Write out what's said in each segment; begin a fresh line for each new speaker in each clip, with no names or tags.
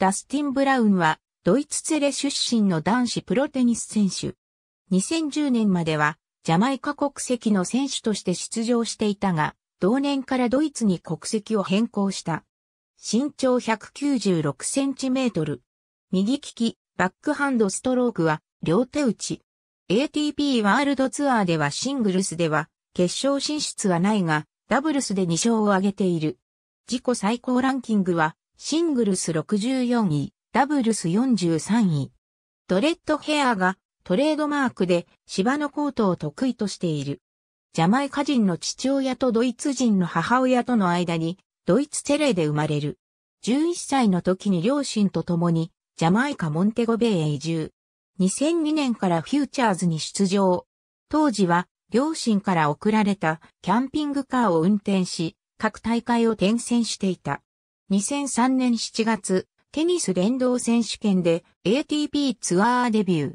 ダスティン・ブラウンは、ドイツツェレ出身の男子プロテニス選手。2010年までは、ジャマイカ国籍の選手として出場していたが、同年からドイツに国籍を変更した。身長196センチメートル。右利き、バックハンドストロークは、両手打ち。ATP ワールドツアーではシングルスでは、決勝進出はないが、ダブルスで2勝を挙げている。自己最高ランキングは、シングルス64位、ダブルス43位。ドレッドヘアがトレードマークで芝のコートを得意としている。ジャマイカ人の父親とドイツ人の母親との間にドイツェレで生まれる。11歳の時に両親と共にジャマイカモンテゴベイへ移住。2002年からフューチャーズに出場。当時は両親から贈られたキャンピングカーを運転し、各大会を転戦していた。2003年7月、テニス連動選手権で ATP ツアーデビュー。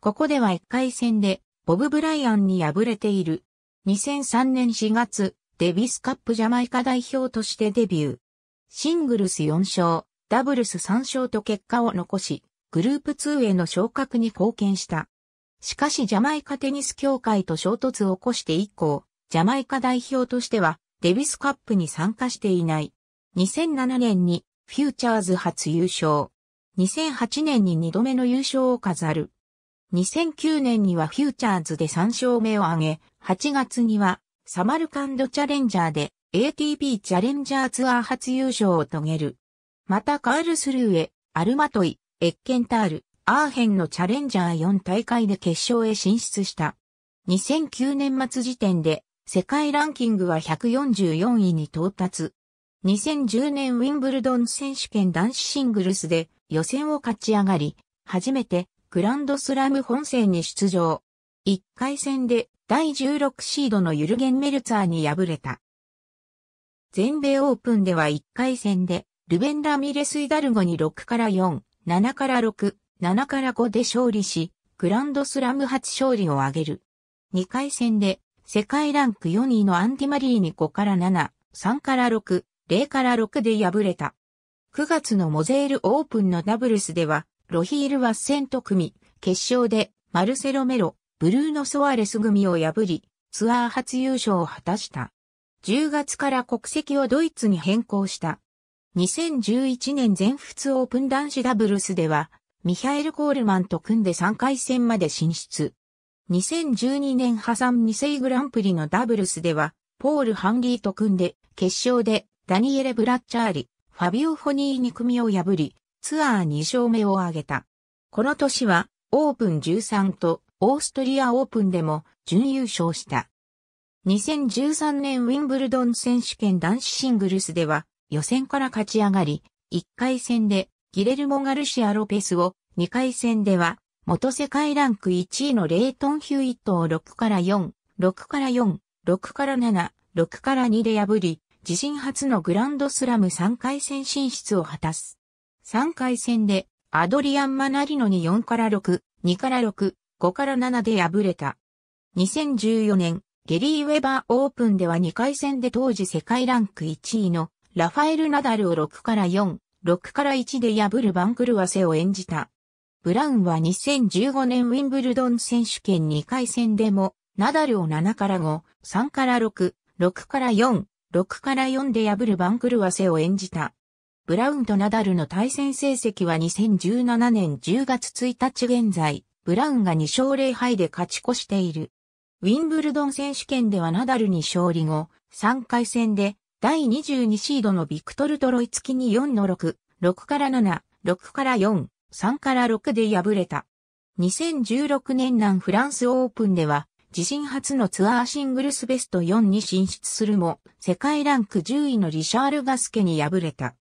ここでは1回戦でボブ・ブライアンに敗れている。2003年4月、デビスカップジャマイカ代表としてデビュー。シングルス4勝、ダブルス3勝と結果を残し、グループ2への昇格に貢献した。しかしジャマイカテニス協会と衝突を起こして以降、ジャマイカ代表としてはデビスカップに参加していない。2007年にフューチャーズ初優勝。2008年に2度目の優勝を飾る。2009年にはフューチャーズで3勝目を挙げ、8月にはサマルカンドチャレンジャーで ATP チャレンジャーツアー初優勝を遂げる。またカールスルーへ、アルマトイ、エッケンタール、アーヘンのチャレンジャー4大会で決勝へ進出した。2009年末時点で世界ランキングは144位に到達。2010年ウィンブルドン選手権男子シングルスで予選を勝ち上がり、初めてグランドスラム本戦に出場。1回戦で第16シードのユルゲン・メルツァーに敗れた。全米オープンでは1回戦でルベン・ラミレス・イダルゴに6から4、7から6、7から5で勝利し、グランドスラム初勝利を挙げる。2回戦で世界ランク4位のアンティマリーに5から7、3から6、0から6で敗れた。9月のモゼールオープンのダブルスでは、ロヒール・ワッセンと組、決勝で、マルセロ・メロ、ブルーノ・ソアレス組を破り、ツアー初優勝を果たした。10月から国籍をドイツに変更した。2011年全仏オープン男子ダブルスでは、ミハエル・コールマンと組んで3回戦まで進出。2012年ハサン・ニセイグランプリのダブルスでは、ポール・ハンリーと組んで、決勝でダニエレ・ブラッチャーリ、ファビオ・フォニーに組を破り、ツアー2勝目を挙げた。この年は、オープン13とオーストリアオープンでも準優勝した。2013年ウィンブルドン選手権男子シングルスでは予選から勝ち上がり、1回戦でギレルモ・ガルシア・ロペスを、2回戦では元世界ランク1位のレイトン・ヒューイットを6から4、6から4、6から7、6から2で破り、自身初のグランドスラム3回戦進出を果たす。3回戦で、アドリアン・マナリノに4から6、2から6、5から7で敗れた。2014年、ゲリー・ウェバーオープンでは2回戦で当時世界ランク1位のラファエル・ナダルを6から4、6から1で破る番狂わせを演じた。ブラウンは2015年ウィンブルドン選手権2回戦でも、ナダルを7から5、3から6、6から4、6から4で破る番狂わせを演じた。ブラウンとナダルの対戦成績は2017年10月1日現在、ブラウンが2勝0敗で勝ち越している。ウィンブルドン選手権ではナダルに勝利後、3回戦で第22シードのビクトル・トロイツキに4の6、6から7、6から4、3から6で敗れた。2016年南フランスオープンでは、自身初のツアーシングルスベスト4に進出するも、世界ランク10位のリシャール・ガスケに敗れた。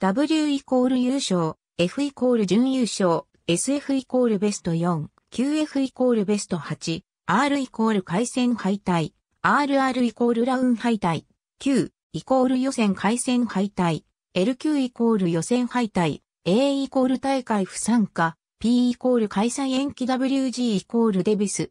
W イコール優勝、F イコール準優勝、SF イコールベスト4、QF イコールベスト8、R イコール回戦敗退、RR イコールラウン敗退、Q イコール予選回戦敗退、LQ イコール予選敗退、A イコール大会不参加、P イコール開催延期 WG イコールデビス、